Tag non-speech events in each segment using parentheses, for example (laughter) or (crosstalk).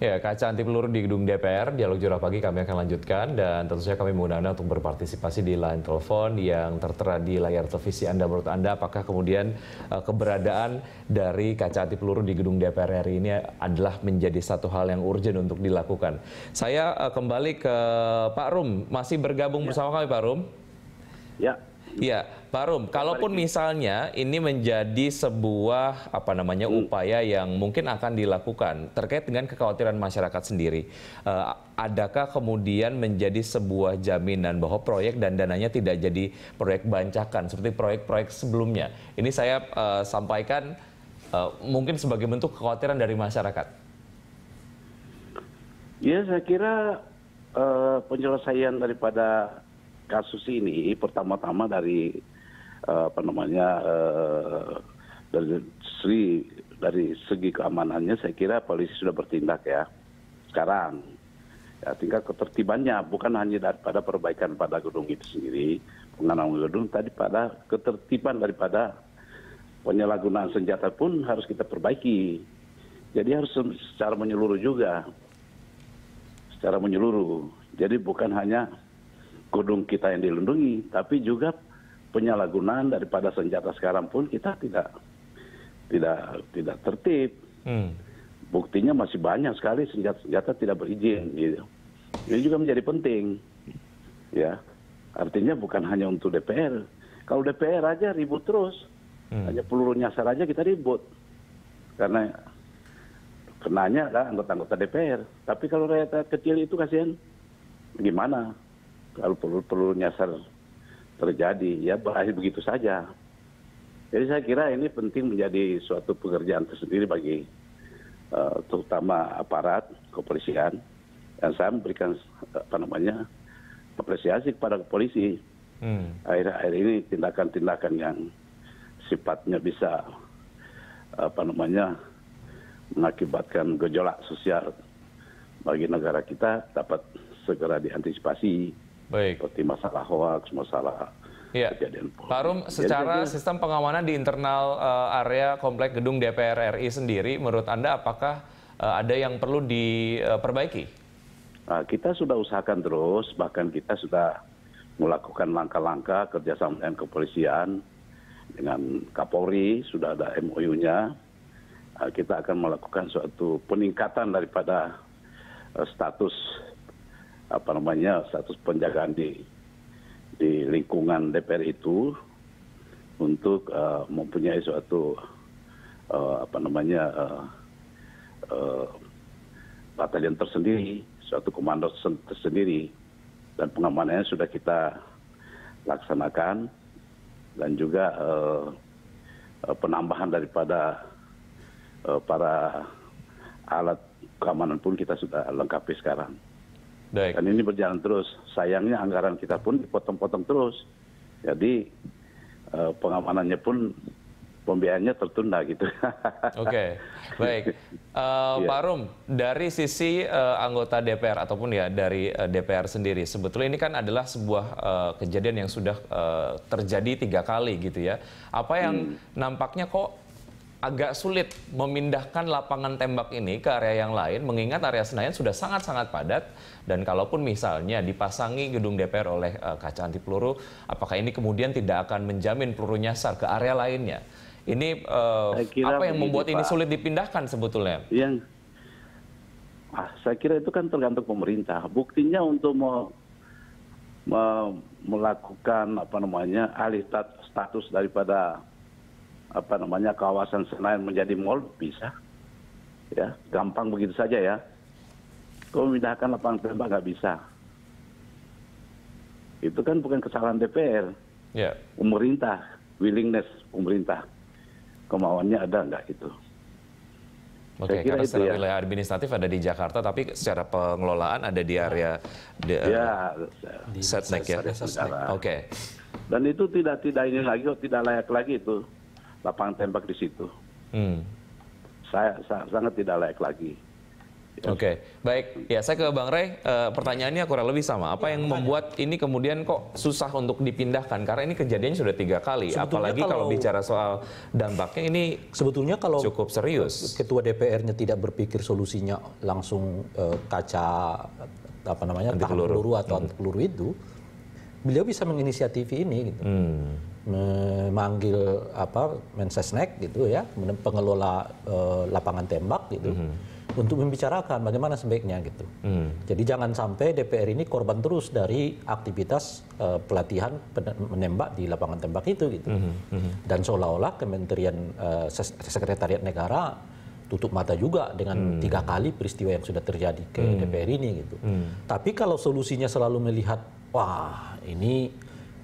Ya, kaca anti peluru di gedung DPR, dialog jurah pagi kami akan lanjutkan dan tentu saja kami mengundang Anda untuk berpartisipasi di line telepon yang tertera di layar televisi Anda menurut Anda apakah kemudian uh, keberadaan dari kaca anti peluru di gedung DPR hari ini adalah menjadi satu hal yang urgent untuk dilakukan. Saya uh, kembali ke Pak Rum, masih bergabung ya. bersama kami Pak Rum? Ya. Ya, Pak Rum, kalaupun misalnya ini menjadi sebuah apa namanya hmm. upaya yang mungkin akan dilakukan terkait dengan kekhawatiran masyarakat sendiri, uh, adakah kemudian menjadi sebuah jaminan bahwa proyek dan dananya tidak jadi proyek bancakan seperti proyek-proyek sebelumnya? Ini saya uh, sampaikan uh, mungkin sebagai bentuk kekhawatiran dari masyarakat. Ya, saya kira uh, penyelesaian daripada kasus ini pertama-tama dari eh, apa namanya eh, dari segi dari segi keamanannya saya kira polisi sudah bertindak ya sekarang ya tingkat ketertibannya bukan hanya daripada perbaikan pada gedung itu sendiri pengenalan gedung tadi pada ketertiban daripada penyalahgunaan senjata pun harus kita perbaiki jadi harus secara menyeluruh juga secara menyeluruh jadi bukan hanya gedung kita yang dilindungi, tapi juga penyalahgunaan daripada senjata sekarang pun kita tidak tidak tidak tertib. Hmm. Buktinya masih banyak sekali senjata-senjata tidak berizin gitu. Ini juga menjadi penting. Ya. Artinya bukan hanya untuk DPR. Kalau DPR aja ribut terus. Hmm. Hanya peluru nyasar aja kita ribut. Karena kenanya lah anggota-anggota DPR. Tapi kalau rakyat kecil itu kasihan gimana? kalau perlu perlu nyasar terjadi ya berakhir begitu saja. Jadi saya kira ini penting menjadi suatu pekerjaan tersendiri bagi uh, terutama aparat kepolisian dan saya memberikan eh, apa namanya apresiasi kepada polisi akhir akhir hmm. ini tindakan-tindakan yang sifatnya bisa apa namanya mengakibatkan gejolak sosial bagi negara kita dapat segera diantisipasi Baik. Seperti masalah hoax, masalah Ya. Kejadian pol. secara Jadi, sistem pengamanan di internal uh, area komplek gedung DPR RI sendiri, menurut Anda apakah uh, ada yang perlu diperbaiki? Eh, uh, nah, kita sudah usahakan terus, bahkan kita sudah melakukan langkah-langkah kerjasama dengan kepolisian, dengan Kapolri, sudah ada MOU-nya. Uh, nah, kita akan melakukan suatu peningkatan daripada status apa namanya status penjagaan di di lingkungan DPR itu untuk uh, mempunyai suatu uh, apa namanya uh, uh, batalion tersendiri, suatu komando tersendiri dan pengamanannya sudah kita laksanakan dan juga uh, penambahan daripada uh, para alat keamanan pun kita sudah lengkapi sekarang. Dan ini berjalan terus. Sayangnya anggaran kita pun dipotong-potong terus. Jadi eh, pengamanannya pun pembiayaannya tertunda gitu. (laughs) Oke, baik. Uh, ya. Pak Rum, dari sisi uh, anggota DPR ataupun ya dari uh, DPR sendiri, sebetulnya ini kan adalah sebuah uh, kejadian yang sudah uh, terjadi tiga kali gitu ya. Apa yang hmm. nampaknya kok agak sulit memindahkan lapangan tembak ini ke area yang lain mengingat area Senayan sudah sangat-sangat padat dan kalaupun misalnya dipasangi gedung DPR oleh uh, kaca anti peluru apakah ini kemudian tidak akan menjamin peluru nyasar ke area lainnya ini uh, apa yang membuat ini, ini sulit dipindahkan sebetulnya yang ah, saya kira itu kan tergantung pemerintah buktinya untuk mau melakukan apa namanya alih status daripada apa namanya kawasan Senayan menjadi mall bisa ya gampang begitu saja ya kalau memindahkan lapangan tembak nggak bisa itu kan bukan kesalahan DPR yeah. pemerintah willingness pemerintah kemauannya ada nggak itu Oke, okay, karena secara ya. wilayah administratif ada di Jakarta, tapi secara pengelolaan ada di area di, ya, uh, setnek ya. Oke. Okay. Dan itu tidak tidak ini lagi, tidak layak lagi itu lapangan tembak di situ. Hmm. Saya, saya sangat tidak layak lagi. Ya. Oke, okay. baik. Ya, saya ke Bang Ray. E, pertanyaannya kurang lebih sama. Apa ya, yang membuat ini kemudian kok susah untuk dipindahkan? Karena ini kejadiannya sudah tiga kali. Sebetulnya Apalagi kalau, kalau bicara soal dampaknya ini sebetulnya kalau cukup serius. Ketua DPR-nya tidak berpikir solusinya langsung e, kaca apa namanya peluru. atau hmm. peluru itu, beliau bisa menginisiatifi ini. Gitu. Hmm memanggil apa Mensesnek gitu ya, pengelola uh, lapangan tembak gitu. Mm -hmm untuk membicarakan bagaimana sebaiknya gitu. Hmm. Jadi jangan sampai DPR ini korban terus dari aktivitas uh, pelatihan menembak di lapangan tembak itu gitu. Hmm. Hmm. Dan seolah-olah Kementerian uh, Sekretariat Negara tutup mata juga dengan hmm. tiga kali peristiwa yang sudah terjadi ke hmm. DPR ini gitu. Hmm. Tapi kalau solusinya selalu melihat wah ini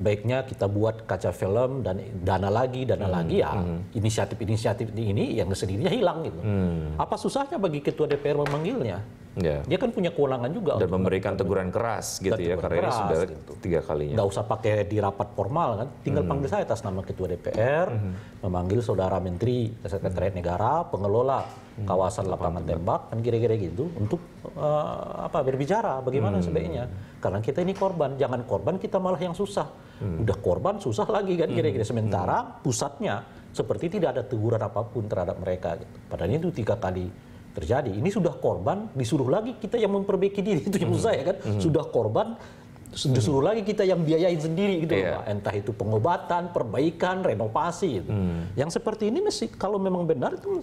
baiknya kita buat kaca film dan dana lagi dana hmm. lagi ya hmm. inisiatif-inisiatif hmm. ini yang sendirinya hilang gitu. Hmm. Apa susahnya bagi ketua DPR memanggilnya? yeah. dia kan punya kewenangan juga dan memberikan teguran keras gitu ya karena keras, ini sudah gitu. tiga kalinya Gak usah pakai di rapat formal kan tinggal hmm. panggil saya atas nama ketua DPR hmm. memanggil saudara menteri sekretariat hmm. negara pengelola hmm. kawasan lapangan tembak kan kira-kira gitu untuk uh, apa berbicara bagaimana hmm. sebaiknya karena kita ini korban jangan korban kita malah yang susah Hmm. udah korban susah lagi kan hmm. kira-kira sementara hmm. pusatnya seperti tidak ada teguran apapun terhadap mereka gitu. padahal itu tiga kali terjadi. Ini sudah korban, disuruh lagi kita yang memperbaiki diri itu yang hmm. saya kan -hmm. sudah korban disuruh lagi kita yang biayain sendiri gitu yeah. entah itu pengobatan, perbaikan, renovasi gitu. Mm. Yang seperti ini mesti kalau memang benar itu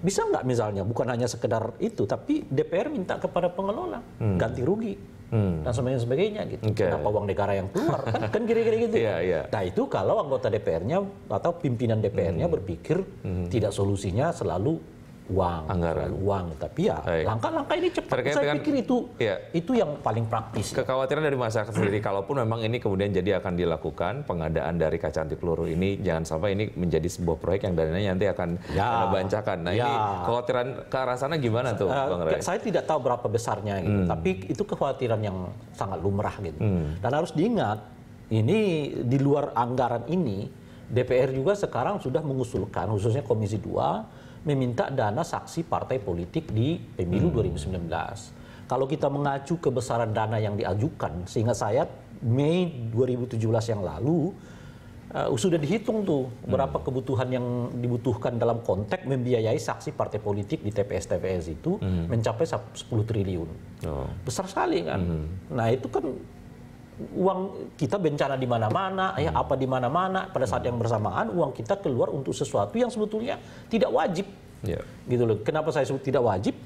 bisa nggak misalnya bukan hanya sekedar itu tapi DPR minta kepada pengelola hmm. ganti rugi hmm. dan sebagainya sebagainya gitu okay. kenapa uang negara yang keluar kan kan kira-kira gitu yeah, yeah. nah itu kalau anggota DPR-nya atau pimpinan DPR-nya hmm. berpikir hmm. tidak solusinya selalu uang, anggaran, uang. Tapi ya langkah-langkah ini cepat. Terkait Saya dengan, pikir itu ya, itu yang paling praktis. Kekhawatiran ya. dari masyarakat sendiri, kalaupun memang ini kemudian jadi akan dilakukan pengadaan dari kaca anti peluru ini, jangan sampai ini menjadi sebuah proyek yang dananya nanti akan ya, bancakan. Nah ya. ini kekhawatiran ke arah sana gimana tuh, uh, Bang Ray? Saya tidak tahu berapa besarnya, gitu. Hmm. tapi itu kekhawatiran yang sangat lumrah gitu. Hmm. Dan harus diingat, ini di luar anggaran ini. DPR juga sekarang sudah mengusulkan, khususnya Komisi 2, meminta dana saksi partai politik di pemilu hmm. 2019. Kalau kita mengacu ke besaran dana yang diajukan, sehingga saya Mei 2017 yang lalu uh, sudah dihitung tuh hmm. berapa kebutuhan yang dibutuhkan dalam konteks membiayai saksi partai politik di TPS-TPS itu hmm. mencapai 10 triliun. Oh. Besar sekali kan. Hmm. Nah, itu kan uang kita bencana di mana-mana, ya apa di mana-mana. Pada saat yang bersamaan uang kita keluar untuk sesuatu yang sebetulnya tidak wajib. Yeah. Gitu loh. Kenapa saya sebut tidak wajib?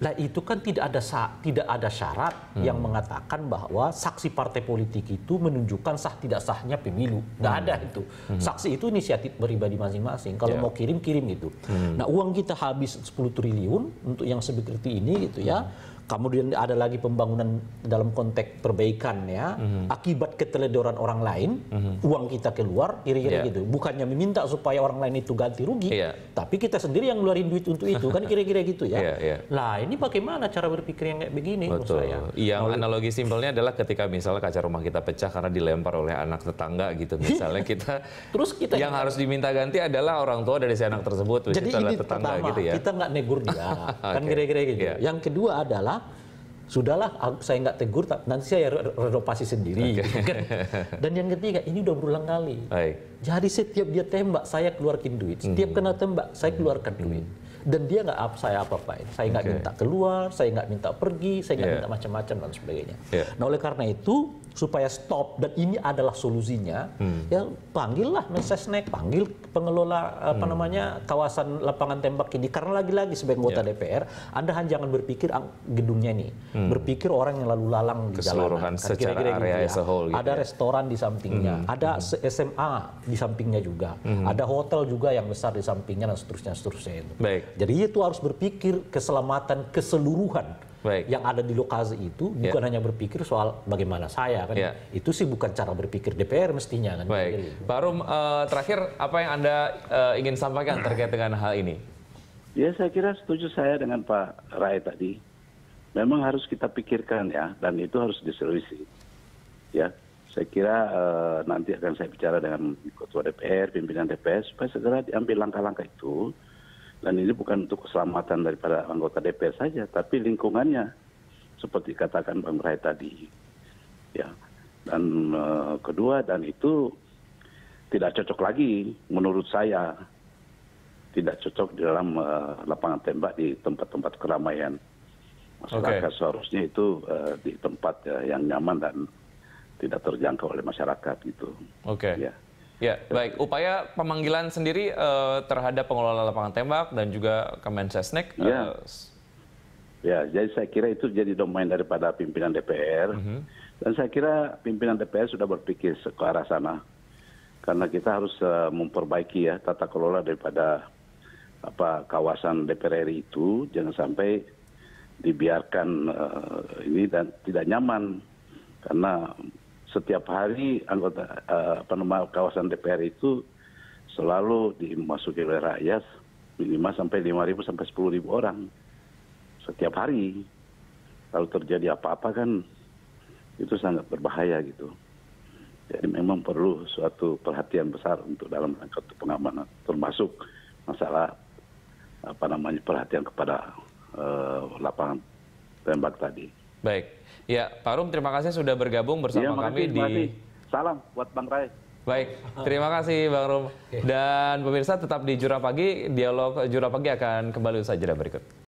Lah itu kan tidak ada tidak ada syarat hmm. yang mengatakan bahwa saksi partai politik itu menunjukkan sah tidak sahnya pemilu. Enggak hmm. ada itu. Hmm. Saksi itu inisiatif pribadi masing-masing. Kalau yeah. mau kirim kirim gitu. Hmm. Nah, uang kita habis 10 triliun untuk yang seperti ini gitu ya. Hmm Kemudian ada lagi pembangunan dalam konteks perbaikan ya, mm-hmm. akibat keteledoran orang lain, mm-hmm. uang kita keluar, kira-kira yeah. gitu. Bukannya meminta supaya orang lain itu ganti rugi, yeah. tapi kita sendiri yang ngeluarin duit untuk itu kan kira-kira gitu ya. Yeah, yeah. Nah ini bagaimana cara berpikir yang kayak begini Betul. saya? Yang Lalu, analogi simpelnya adalah ketika misalnya kaca rumah kita pecah karena dilempar oleh anak tetangga gitu, iya. misalnya kita. (laughs) Terus kita yang harus diminta ganti adalah orang tua dari si anak tersebut, jadi ini tetangga pertama, gitu ya. Kita nggak negur dia, (laughs) kan kira-kira gitu. Yeah. Yang kedua adalah sudahlah saya nggak tegur nanti saya renovasi sendiri okay. Gitu kan. dan yang ketiga ini udah berulang kali Baik. jadi setiap dia tembak saya keluarkan duit setiap hmm. kena tembak saya hmm. keluarkan hmm. duit dan dia nggak apa saya apa-apain saya nggak okay. minta keluar saya nggak minta pergi saya nggak yeah. minta macam-macam dan sebagainya yeah. nah oleh karena itu supaya stop dan ini adalah solusinya hmm. ya panggillah Mensesnek panggil pengelola apa hmm. namanya kawasan lapangan tembak ini karena lagi-lagi sebagai anggota yeah. DPR Anda hanya jangan berpikir ah, gedungnya ini hmm. berpikir orang yang lalu lalang di jalanan kan secara kira -kira gitu area gitu ya. whole gitu ada ya. restoran di sampingnya hmm. ada hmm. SMA di sampingnya juga hmm. ada hotel juga yang besar di sampingnya dan seterusnya seterusnya itu Baik. Jadi itu harus berpikir keselamatan keseluruhan Baik. yang ada di lokasi itu ya. bukan yeah. hanya berpikir soal bagaimana saya kan yeah. itu sih bukan cara berpikir DPR mestinya kan Baik. Barum gitu. uh, eh, terakhir apa yang anda uh, ingin sampaikan terkait dengan hal ini Ya saya kira setuju saya dengan Pak Rai tadi memang harus kita pikirkan ya dan itu harus diselusi. ya saya kira uh, nanti akan saya bicara dengan Ketua DPR pimpinan DPR supaya segera diambil langkah-langkah itu dan ini bukan untuk keselamatan daripada anggota dpr saja tapi lingkungannya seperti katakan bang Rai tadi ya dan e, kedua dan itu tidak cocok lagi menurut saya tidak cocok di dalam e, lapangan tembak di tempat-tempat keramaian masyarakat okay. seharusnya itu e, di tempat e, yang nyaman dan tidak terjangkau oleh masyarakat gitu. Oke. Okay. Ya. Ya, baik. Upaya pemanggilan sendiri uh, terhadap pengelola lapangan tembak dan juga Kemensesnek. Eh, ya. Uh, ya, jadi saya kira itu jadi domain daripada pimpinan DPR. Uh mhm. -huh. Dan saya kira pimpinan DPR sudah berpikir ke arah sana. Karena kita harus uh, memperbaiki ya tata kelola daripada apa kawasan DPR RI itu jangan sampai dibiarkan uh, ini dan tidak nyaman karena setiap hari anggota eh, kawasan dpr itu selalu dimasuki oleh rakyat minimal sampai lima ribu sampai sepuluh ribu orang setiap hari. Kalau terjadi apa-apa kan itu sangat berbahaya gitu. Jadi memang perlu suatu perhatian besar untuk dalam rangka pengamanan, termasuk masalah apa namanya perhatian kepada uh, lapangan tembak tadi. Baik. Ya, Pak Rum terima kasih sudah bergabung bersama ya, kami di Salam buat Bang Rai. Baik, terima kasih Bang Rum. Dan pemirsa tetap di Jura Pagi, dialog Jura Pagi akan kembali usai jeda berikut.